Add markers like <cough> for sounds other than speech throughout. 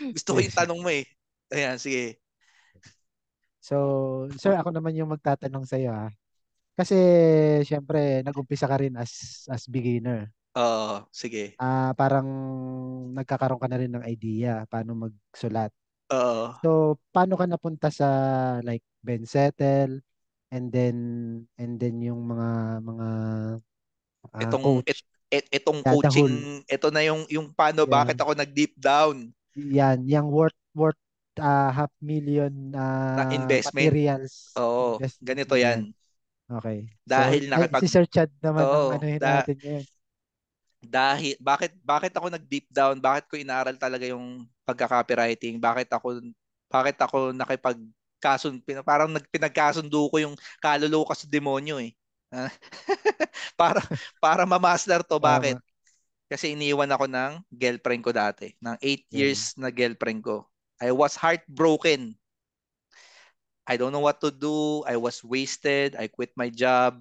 Gusto ko yung tanong mo eh. Ayan, sige. So, sir, ako naman yung magtatanong sa'yo ha. Ah. Kasi, syempre, nag-umpisa ka rin as, as beginner. Oo, uh, sige. Ah, uh, parang nagkakaroon ka na rin ng idea paano magsulat. Oo. So, paano ka napunta sa like Ben Settle and then and then yung mga mga uh, itong coach, et, et, etong coaching, ito na yung yung paano yeah. bakit ako nag deep down. Yan, yung worth worth uh, half million uh, na investment. materials. Oo, investment. ganito yan. Okay. Dahil so, nakipag... Si Sir Chad naman Oo, ang anuhin da- natin yun. Dahil, bakit, bakit ako nag-deep down? Bakit ko inaral talaga yung pagka-copywriting? Bakit ako, bakit ako nakipag kasun parang nagpinagkasundo ko yung kaluluwa ko sa demonyo eh. Ah, <laughs> para para ma-master to bakit? Kasi iniwan ako ng girlfriend ko dati. Ng 8 mm. years yeah. na girlfriend ko. I was heartbroken. I don't know what to do. I was wasted. I quit my job.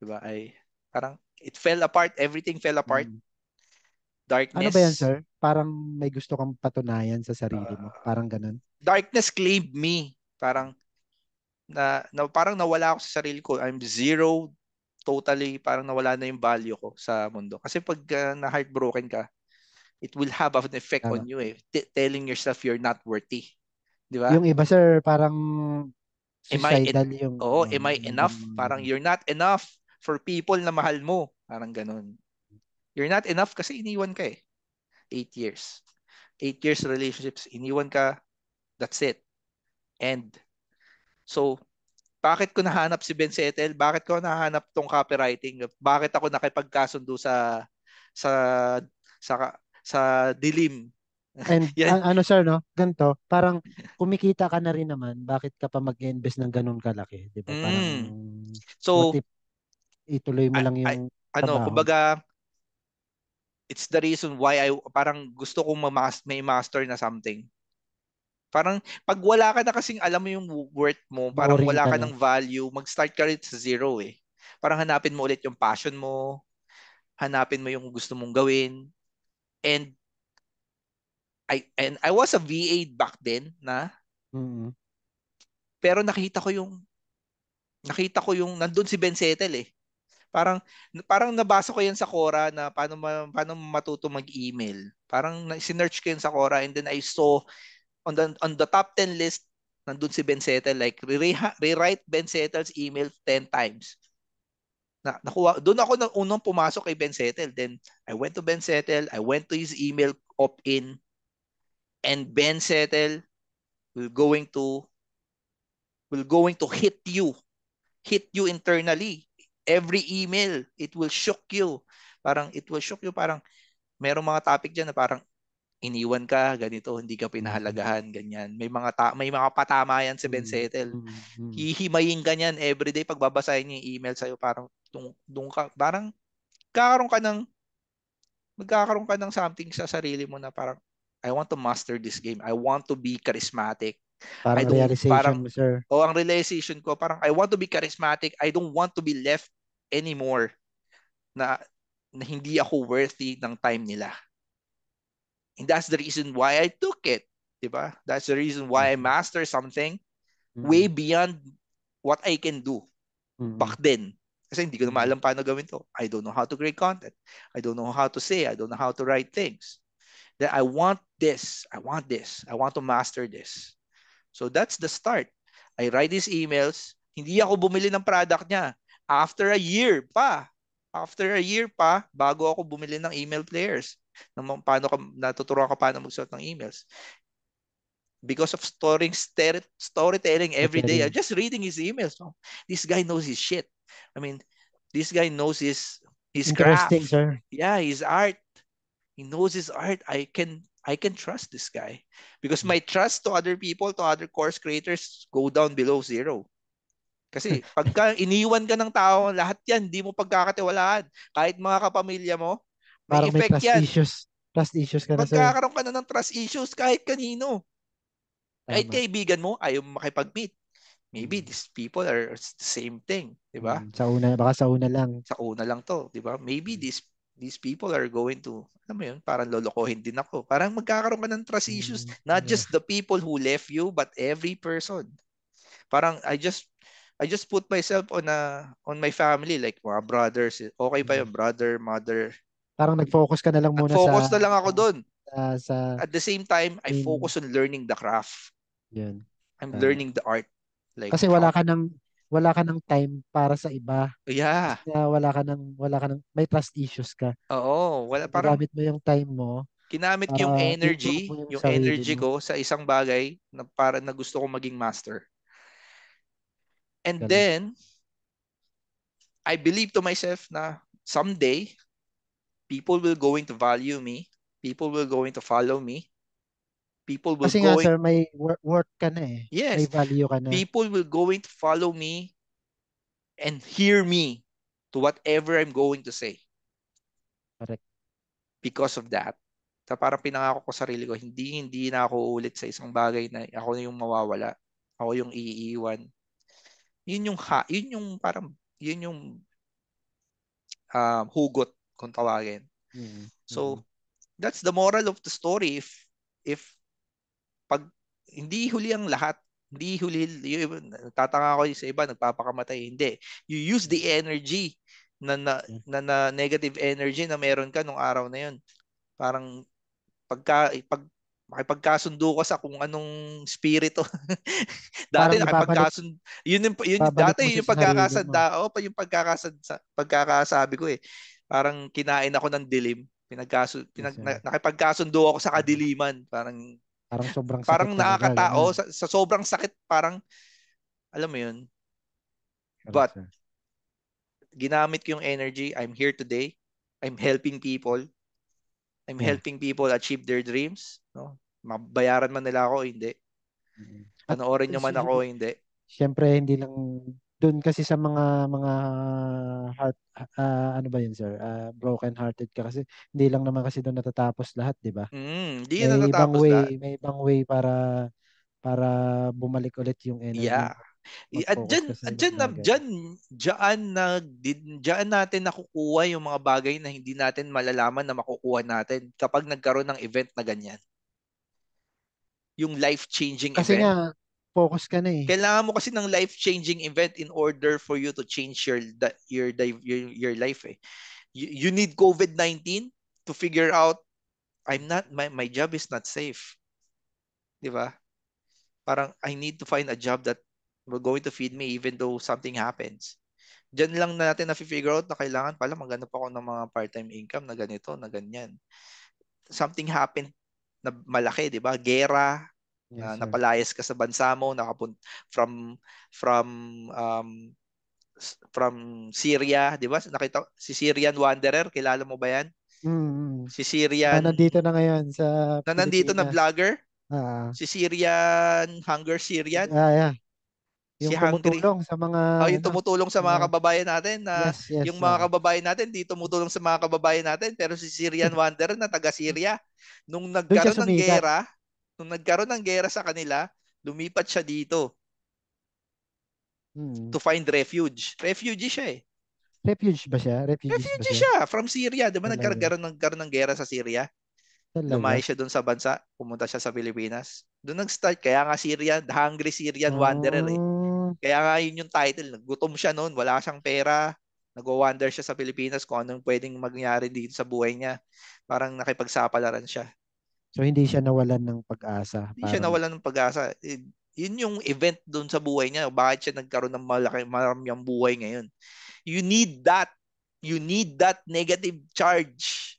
Diba? I, parang, it fell apart. Everything fell apart. Mm. Darkness. Ano ba yan, sir? Parang may gusto kang patunayan sa sarili mo. Ah. Parang ganun. Darkness claimed me. Parang, na, na parang nawala ako sa sarili ko. I'm zero totally parang nawala na yung value ko sa mundo. Kasi pag uh, ah, na-heartbroken ka, it will have an effect Tama. on you eh. T- telling yourself you're not worthy. Di ba? Yung iba sir, parang am I en- yung... Oo, oh, am I mm, enough? Um, parang you're not enough for people na mahal mo. Parang ganun. You're not enough kasi iniwan ka eh. Eight years. Eight years relationships, iniwan ka, that's it. And so, bakit ko nahanap si Ben Setel? Bakit ko nahanap tong copywriting? Bakit ako nakipagkasundo sa sa sa sa dilim? And <laughs> yan. Ang, ano sir no, ganto, parang kumikita ka na rin naman, bakit ka pa mag-invest ng ganun kalaki, 'di ba? Parang mm. So motiv- ituloy mo I, lang yung I, ano, trabaho. kumbaga it's the reason why I parang gusto kong ma-master, may master na something. Parang pag wala ka na kasing alam mo yung worth mo, parang Boring wala ka ano. ng value, mag-start ka rin sa zero eh. Parang hanapin mo ulit yung passion mo, hanapin mo yung gusto mong gawin. And I and I was a VA back then na. Mm-hmm. Pero nakita ko yung nakita ko yung nandun si Ben Settel eh. Parang parang nabasa ko yan sa Cora na paano ma, paano matuto mag-email. Parang sinearch ko yan sa Cora and then I saw on the on the top 10 list nandun si Ben Settle like rewrite Ben Settle's email 10 times na nakuha doon ako nang unang pumasok kay Ben Settle then I went to Ben Settle I went to his email opt-in and Ben Settle will going to will going to hit you hit you internally every email it will shock you parang it will shock you parang merong mga topic diyan na parang iniwan ka, ganito, hindi ka pinahalagahan, mm. ganyan. May mga ta- may mga patama yan si Ben mm, Settle. Mm, Hihimayin ka niyan everyday pag babasahin niya yung email sa'yo, parang doon ka, parang kakaroon ka ng magkakaroon ka ng something sa sarili mo na parang I want to master this game. I want to be charismatic. Parang I don't, realization parang, mo, sir. O oh, ang realization ko, parang I want to be charismatic. I don't want to be left anymore na, na hindi ako worthy ng time nila. And that's the reason why I took it. Diba? That's the reason why I mm-hmm. master something mm-hmm. way beyond what I can do mm-hmm. back then. Kasi hindi ko naman mm-hmm. alam paano gawin to. I don't know how to create content. I don't know how to say. I don't know how to write things. That I want this. I want this. I want to master this. So that's the start. I write these emails. Hindi ako bumili ng product niya. After a year pa. After a year pa, bago ako bumili ng email players. ng paano ka natuturuan ka paano magsulat ng emails because of storing storytelling every day. I'm just reading his emails. So this guy knows his shit. I mean, this guy knows his his craft. Sir. Yeah, his art. He knows his art. I can I can trust this guy because my trust to other people, to other course creators go down below zero. Kasi <laughs> pagka iniwan ka ng tao, lahat yan, hindi mo pagkakatiwalaan. Kahit mga kapamilya mo, Parang may, may trust yan. issues. Trust issues ka na sa'yo. Magkakaroon ka na ng trust issues kahit kanino. Tama. Kahit kaibigan mo, ayaw mo makipag-meet. Maybe mm. these people are the same thing, 'di ba? Mm, sa una, baka sa una lang. Sa una lang 'to, 'di ba? Maybe mm. these these people are going to alam mo yun, parang lolokohin din ako. Parang magkakaroon ka ng trust issues, mm not yeah. just the people who left you, but every person. Parang I just I just put myself on a on my family like mga brothers. Eh, okay pa yung brother, mother, Parang nag-focus ka na lang muna focus sa... Focus na lang ako doon. Uh, sa, At the same time, I focus on learning the craft. Yun. I'm uh, learning the art. Like kasi wala ka nang wala ka ng time para sa iba. Yeah. Kaya wala ka ng wala ka ng may trust issues ka. Oo, wala para gamit mo yung time mo. Kinamit ko yung energy, yung, yung energy ko sa isang bagay na para na gusto ko maging master. And Ganun. then I believe to myself na someday people will going to value me, people will going to follow me, people will Kasi going... nga sir, may work ka na eh. Yes. May value ka na. People will going to follow me and hear me to whatever I'm going to say. Correct. Because of that, sa parang pinangako ko sarili ko, hindi, hindi na ako ulit sa isang bagay na ako na yung mawawala. Ako yung iiwan. Yun yung, ha, yun yung parang, yun yung uh, hugot kung tawagin. Mm-hmm. So, mm-hmm. that's the moral of the story. If, if, pag, hindi huli ang lahat. Hindi huli, yung, tatanga ko sa iba, nagpapakamatay. Hindi. You use the energy na, na, mm-hmm. na, na negative energy na meron ka nung araw na yun. Parang, pagka, pag, makipagkasundo ka sa kung anong spirito. <laughs> dati nakipagkasundo. Yun yung, yun, dati yung pagkakasad. O, oh, yung pagkakasad, pagkakasabi ko eh parang kinain ako ng dilim. Pinagkaso, pinag, yes, na, nakipagkasundo ako sa kadiliman. Parang parang sobrang sakit parang nakakatao sa, sa sobrang sakit parang alam mo 'yun. But ginamit ko yung energy. I'm here today. I'm helping people. I'm yeah. helping people achieve their dreams, no? Mabayaran man nila ako hindi. Mm-hmm. Panoorin niyo man ako hindi. Siyempre hindi lang doon kasi sa mga mga heart uh, ano ba yun sir uh, broken hearted ka kasi hindi lang naman kasi doon natatapos lahat di ba mm, hindi may natatapos ibang way lahat. may ibang way para para bumalik ulit yung energy yeah at dyan, at dyan, dyan, dyan natin nakukuha yung mga bagay na hindi natin malalaman na makukuha natin kapag nagkaroon ng event na ganyan. Yung life-changing Kasi event. Kasi nga, focus ka na eh. Kailangan mo kasi ng life-changing event in order for you to change your your your, your life eh. You, you need COVID-19 to figure out I'm not my my job is not safe. 'Di ba? Parang I need to find a job that will going to feed me even though something happens. Diyan lang natin na figure out na kailangan pala maghanap ako ng mga part-time income na ganito, na ganyan. Something happened na malaki, 'di ba? Gera, Yes, na napalayas ka sa bansa mo, nakapun from from um, from Syria, 'di ba? Nakita si Syrian Wanderer, kilala mo ba 'yan? Mm. Si Syrian na nandito na ngayon sa na nandito na vlogger. Ah. Si Syrian Hunger Syrian. Ah, yeah. Yung si tumutulong sa mga oh, yung tumutulong sa mga ah. kababayan natin na yes, yes, yung mga kababayan natin dito tumutulong sa mga kababayan natin pero si Syrian <laughs> Wanderer na taga Syria nung nagkaroon ng gera Nung nagkaroon ng gera sa kanila, lumipat siya dito hmm. to find refuge. Refugee siya eh. Refuge ba siya? Refugees Refugee siya? siya. From Syria. Di ba nagkaroon ng, nagkaroon ng gera sa Syria? Talaga? siya doon sa bansa, pumunta siya sa Pilipinas. Doon nag-start, kaya nga Syrian, The Hungry Syrian Wanderer eh. Ah. Kaya nga yun yung title, nagutom siya noon, wala siyang pera, nag-wander siya sa Pilipinas kung anong pwedeng magyari dito sa buhay niya. Parang nakipagsapalaran siya. So hindi siya nawalan ng pag-asa. Hindi parang... siya nawalan ng pag-asa. Eh, yun yung event doon sa buhay niya. Bakit siya nagkaroon ng malaki, maramyang buhay ngayon. You need that. You need that negative charge.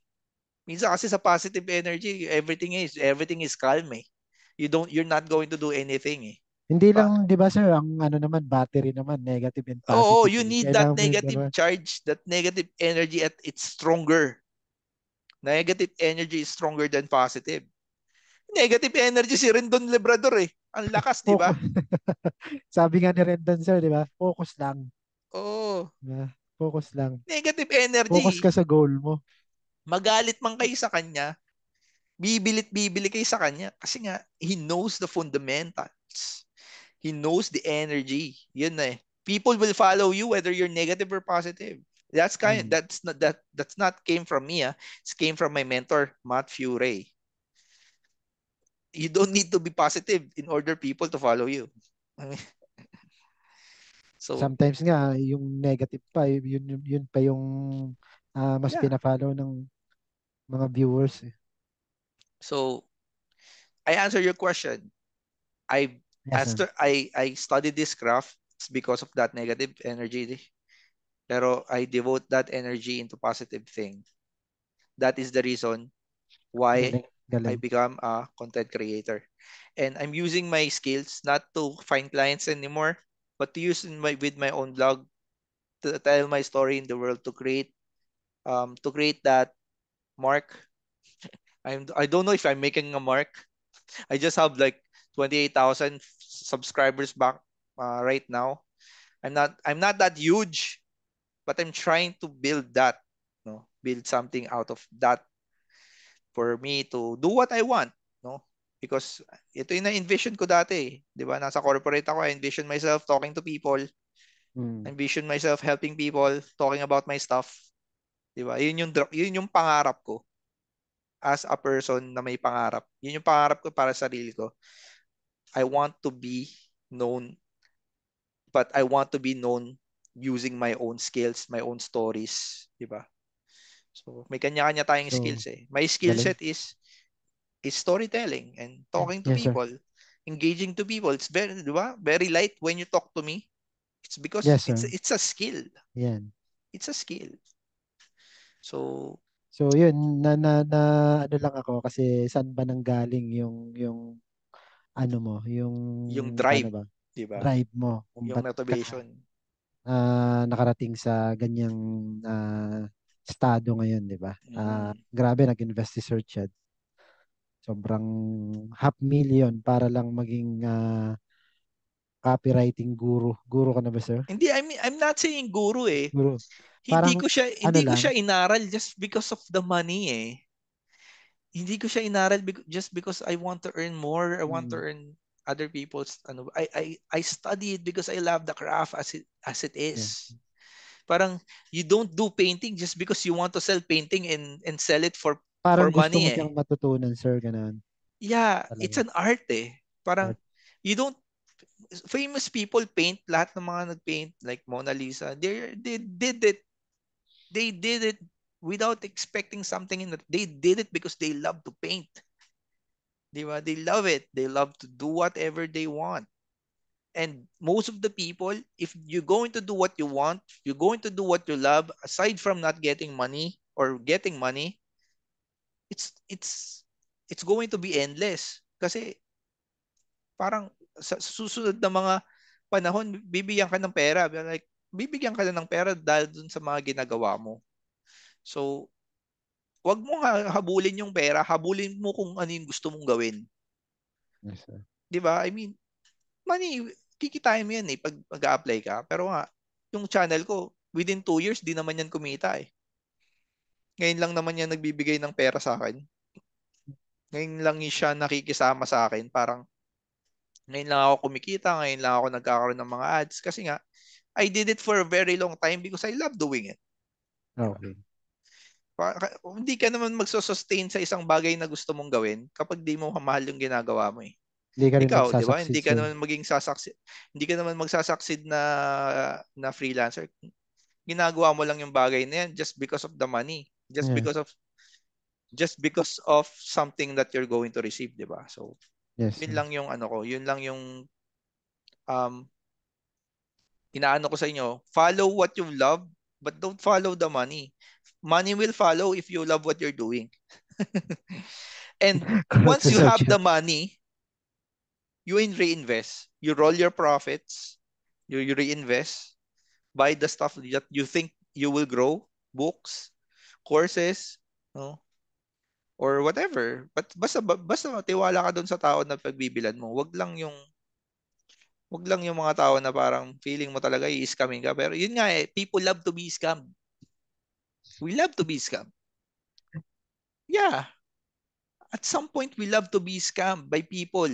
Minsan kasi sa positive energy, everything is everything is calm eh. You don't you're not going to do anything eh. Hindi pa- lang 'di ba sir, ang ano naman battery naman negative and positive. oh, you eh. need Kailangan that negative charge, that negative energy at it's stronger Negative energy is stronger than positive. Negative energy si Rendon Lebrador eh. Ang lakas, di ba? <laughs> Sabi nga ni Rendon sir, di ba? Focus lang. Oo. Diba? Focus lang. Negative energy. Focus ka sa goal mo. Magalit man kayo sa kanya, bibilit-bibili kayo sa kanya kasi nga, he knows the fundamentals. He knows the energy. Yun na eh. People will follow you whether you're negative or positive. That's kind. Mm. That's not that. That's not came from me. Ah. it's came from my mentor, Matt Furey. You don't need to be positive in order people to follow you. <laughs> so sometimes nga yung negative pa yun yun pa yung uh, mas yeah. pina ng mga viewers. Eh. So I answer your question. I yes, answer. I I studied this graph because of that negative energy Pero I devote that energy into positive things. That is the reason why I become a content creator. And I'm using my skills not to find clients anymore, but to use in my with my own blog to tell my story in the world to create um to create that mark. <laughs> I'm I don't know if I'm making a mark. I just have like 28,000 subscribers back uh, right now. I'm not I'm not that huge, but I'm trying to build that, no? Build something out of that for me to do what I want, no? Because ito yung na-envision ko dati, eh. 'di ba? Nasa corporate ako, I envision myself talking to people. Mm. Envision myself helping people, talking about my stuff. 'Di ba? Yun yung yun yung pangarap ko as a person na may pangarap. Yun yung pangarap ko para sa sarili ko. I want to be known but I want to be known using my own skills, my own stories, di ba? So, may kanya-kanya tayong so, skills eh. My skill set is is storytelling and talking to yes, people, sir. engaging to people. It's very, di ba? Very light when you talk to me. It's because yes, it's, it's a skill. Yan. It's a skill. So, So yun na, na, na ano lang ako kasi saan ba nang galing yung yung ano mo, yung yung drive, ano ba? 'di ba? Drive mo. Yung motivation. Ka, uh, nakarating sa ganyang uh, estado ngayon, di ba? Uh, grabe, nag-invest si Sir Chad. Sobrang half million para lang maging uh, copywriting guru. Guru ka na ba, sir? Hindi, I mean, I'm not saying guru eh. Guru. Parang, hindi ko siya ano hindi ano ko lang? siya inaral just because of the money eh. Hindi ko siya inaral be- just because I want to earn more, I want hmm. to mm. earn other people's ano I I I studied because I love the craft as it as it is. Yeah. Parang you don't do painting just because you want to sell painting and and sell it for Parang for money. Parang gusto mo eh. matutunan sir ganun. Yeah, Talaga. it's an art eh. Parang art. you don't famous people paint lahat ng mga nagpaint like Mona Lisa. They they did it. They did it without expecting something in it. They did it because they love to paint. Di ba? They love it. They love to do whatever they want. And most of the people, if you're going to do what you want, you're going to do what you love, aside from not getting money or getting money, it's it's it's going to be endless. Kasi parang sa susunod na mga panahon, bibigyan ka ng pera. Like, bibigyan ka na ng pera dahil dun sa mga ginagawa mo. So, wag mo habulin yung pera, habulin mo kung ano yung gusto mong gawin. Yes, 'Di ba? I mean, money kikitain mo yan eh pag mag-apply ka. Pero nga, yung channel ko, within two years, di naman yan kumita eh. Ngayon lang naman yan nagbibigay ng pera sa akin. Ngayon lang siya nakikisama sa akin. Parang, ngayon lang ako kumikita, ngayon lang ako nagkakaroon ng mga ads. Kasi nga, I did it for a very long time because I love doing it. Okay hindi ka naman magsusustain sa isang bagay na gusto mong gawin kapag di mo mamahal yung ginagawa mo eh. Hindi ka Ikaw, di ba? Hindi ka naman maging sasaksid. Hindi ka naman magsasucceed na na freelancer. Ginagawa mo lang yung bagay na yan just because of the money, just yeah. because of just because of something that you're going to receive, di ba? So, yes. yun lang yung ano ko, yun lang yung um inaano ko sa inyo, follow what you love but don't follow the money money will follow if you love what you're doing. <laughs> and <laughs> once you have the money, you reinvest. You roll your profits, you, you reinvest, buy the stuff that you think you will grow, books, courses, no? or whatever. But basta basta tiwala ka dun sa tao na pagbibilan mo. Wag lang yung wag lang yung mga tao na parang feeling mo talaga i-scamming ka. Pero yun nga eh, people love to be scammed. We love to be scammed. Yeah. At some point, we love to be scammed by people.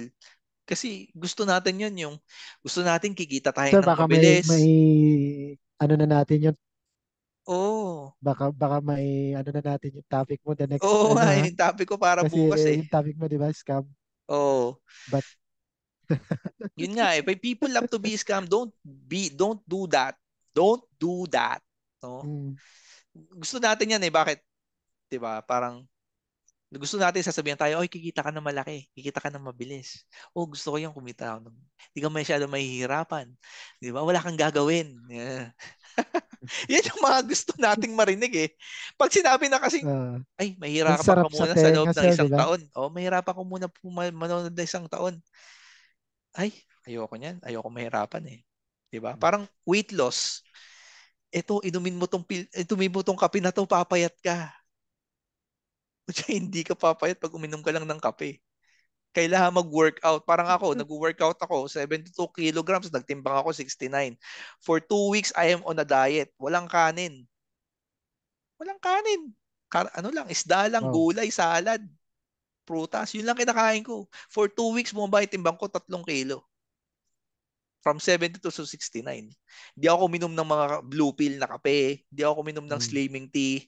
Kasi gusto natin yun yung gusto natin kikita tayo so, ng baka mabilis. May, may ano na natin yun. Oo. Oh. Baka baka may ano na natin yung topic mo the next Oo, oh, ano, ay, eh, yung topic ko para kasi, bukas eh. Yung topic mo, di ba? Scam. Oo. Oh. But <laughs> yun nga eh, people love to be scam. Don't be don't do that. Don't do that. No? Mm gusto natin yan eh. Bakit? 'Di ba? Parang gusto natin sasabihin tayo, oy, kikita ka ng malaki, kikita ka ng mabilis. Oh, gusto ko yung kumita ako ng, hindi ka masyado mahihirapan. Di ba? Wala kang gagawin. Yeah. <laughs> Yan yung mga gusto nating marinig eh. Pag sinabi na kasi, uh, ah. ay, mahirap ka pa muna sa, sa loob ng isang diba? taon. oh, mahirap ako muna po manonood ng isang taon. Ay, ayoko niyan. Ayoko mahirapan eh. Di ba? Hmm. Parang weight loss eto, inumin mo tong, pil- inumin mo tong kape na to, papayat ka. <laughs> Kaya hindi ka papayat pag uminom ka lang ng kape. Kailangan mag-workout. Parang ako, mm. nag-workout ako, 72 kilograms, nagtimbang ako 69. For two weeks, I am on a diet. Walang kanin. Walang kanin. Kar- ano lang, isda lang, oh. gulay, salad, prutas. Yun lang kinakain ko. For two weeks, bumaba timbang ko, tatlong kilo from 72 to 69. Hindi ako uminom ng mga blue pill na kape, hindi ako uminom ng mm. slimming tea,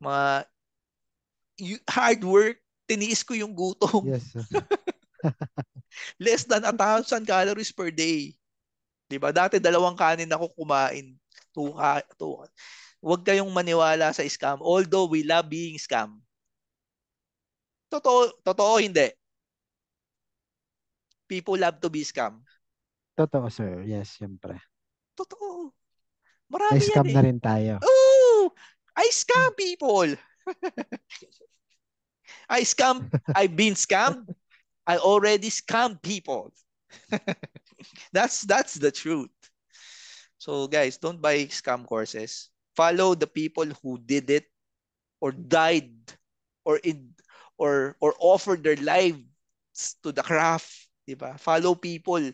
mga hard work, tiniis ko yung gutom. Yes. <laughs> Less than 1,000 calories per day. 'Di ba? Dati dalawang kanin ako kumain. Two, two. Huwag kayong maniwala sa scam. Although we love being scam. Totoo, totoo hindi. People love to be scam. Totoo, sir. Yes, siyempre. Totoo. Marami May eh. na rin tayo. Oo! I scam people! <laughs> I scam. I've been scammed. I already scam people. <laughs> that's that's the truth. So guys, don't buy scam courses. Follow the people who did it or died or in or or offered their lives to the craft, 'di ba? Follow people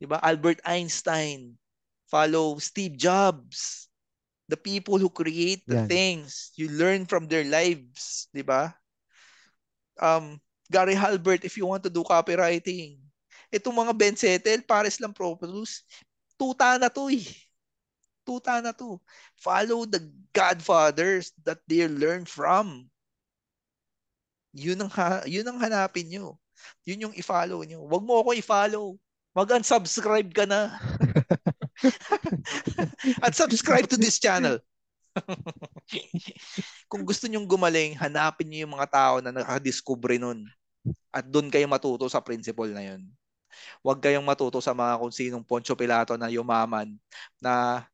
'Di ba? Albert Einstein, follow Steve Jobs. The people who create the yeah. things, you learn from their lives, 'di ba? Um Gary Halbert if you want to do copywriting. Itong mga Ben pares lang Lampropoulos, tuta na to eh. Tuta na to. Follow the godfathers that they learn from. Yun ang, ha- yun ang hanapin nyo. Yun yung i-follow nyo. Huwag mo ako i-follow mag-unsubscribe ka na. At <laughs> subscribe to this channel. <laughs> Kung gusto nyong gumaling, hanapin niyo yung mga tao na nakadiscover nun. At doon kayo matuto sa principle na yun. Huwag kayong matuto sa mga kung sinong Poncho Pilato na yumaman na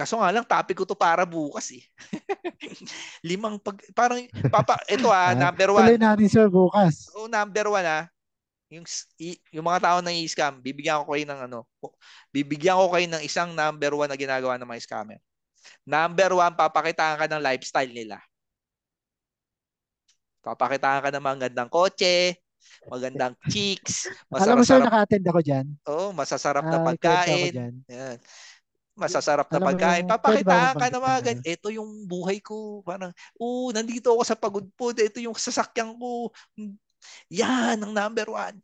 Kaso nga lang, topic ko to para bukas eh. <laughs> Limang pag... Parang, papa, ito ah, ah number one. Tuloy natin sir bukas. Oh, number one ah yung yung mga tao na i-scam, bibigyan ko kayo ng ano, bibigyan ko kayo ng isang number one na ginagawa ng mga scammer. Number one, papakitaan ka ng lifestyle nila. Papakitaan ka ng magandang kotse, magandang <laughs> cheeks, masarap. Alam mo sir, naka-attend ako diyan. Oo, oh, masasarap na uh, pagkain. Yan. Masasarap na pagkain. Mo, Papakitaan ka ng mga ganyan. Ito yung buhay ko. Parang, oh, nandito ako sa pagod po. Ito yung sasakyan ko. Yan ang number one.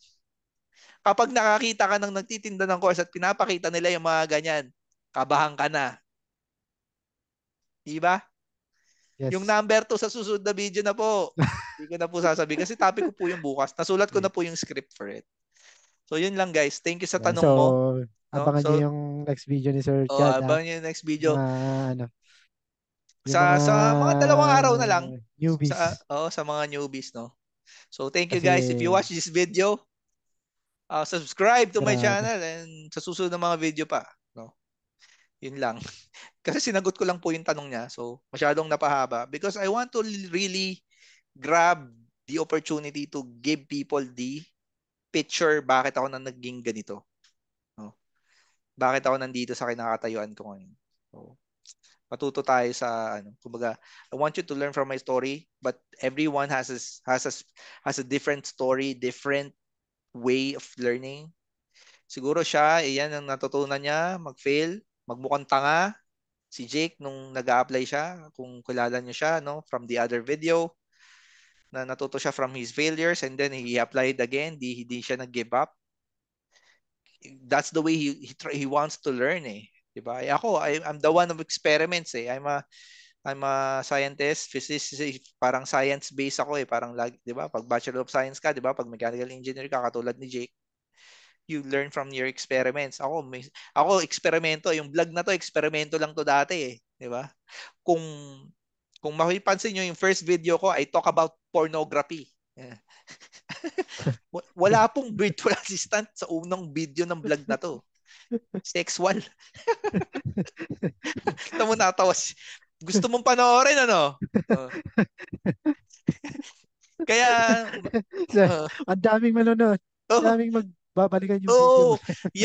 Kapag nakakita ka ng nagtitinda ng course at pinapakita nila yung mga ganyan, kabahan ka na. Diba? Yes. Yung number 2 sa susunod na video na po. Hindi <laughs> ko na po sasabihin kasi topic ko po yung bukas. Nasulat ko na po yung script for it. So yun lang guys. Thank you sa tanong so, mo. So, Abangan so, niyo yung next video ni Sir oh, Chad. Oh, abangan niyo yung next video. Uh, ano, yung sa mga, sa mga dalawang araw na lang. Newbies. Sa, oh, sa mga newbies, no? So thank you guys. If you watch this video, uh, subscribe to my channel and sa susunod na mga video pa. No? Yun lang. <laughs> Kasi sinagot ko lang po yung tanong niya. So masyadong napahaba. Because I want to really grab the opportunity to give people the picture bakit ako na naging ganito. No? Bakit ako nandito sa kinakatayuan ko ngayon. So, matuto tayo sa ano kumbaga I want you to learn from my story but everyone has a, has a, has a different story different way of learning siguro siya iyan ang natutunan niya magfail magmukhang tanga si Jake nung nag apply siya kung kilala niyo siya no from the other video na natuto siya from his failures and then he applied again di hindi siya nag-give up that's the way he, he he wants to learn eh Diba? ako, I, I'm the one of experiments eh. I'm a I'm a scientist, physicist, parang science-based ako eh. Parang, lag, di ba? Pag Bachelor of Science ka, di ba? Pag mechanical engineer ka, katulad ni Jake, you learn from your experiments. Ako, may, ako eksperimento. Yung vlog na to, eksperimento lang to dati eh. Di ba? Kung, kung makipansin nyo yung first video ko, I talk about pornography. Yeah. <laughs> wala pong virtual <laughs> assistant sa unang video ng vlog na to. Sexual. Tamo natawas. Gusto mong panoorin, ano? Oh. Kaya... Uh, Ang daming manonood. Ang oh. daming magbabalikan yung oh, video.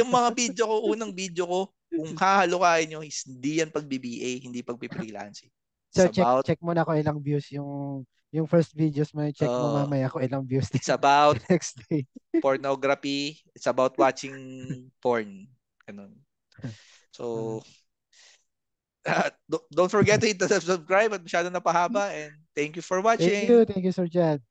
yung mga video ko, unang video ko, kung kahalukain nyo, hindi yan pag-BBA, hindi pag-freelancing. So check, about, check mo na kung ilang views yung yung first videos mo, check uh, mo mamaya kung ilang views. It's about <laughs> next day. pornography. It's about watching porn. Ganun. Hmm. So, hmm. <laughs> don't forget to hit the subscribe at masyado na pahaba and thank you for watching. Thank you. Thank you, Sir Jed.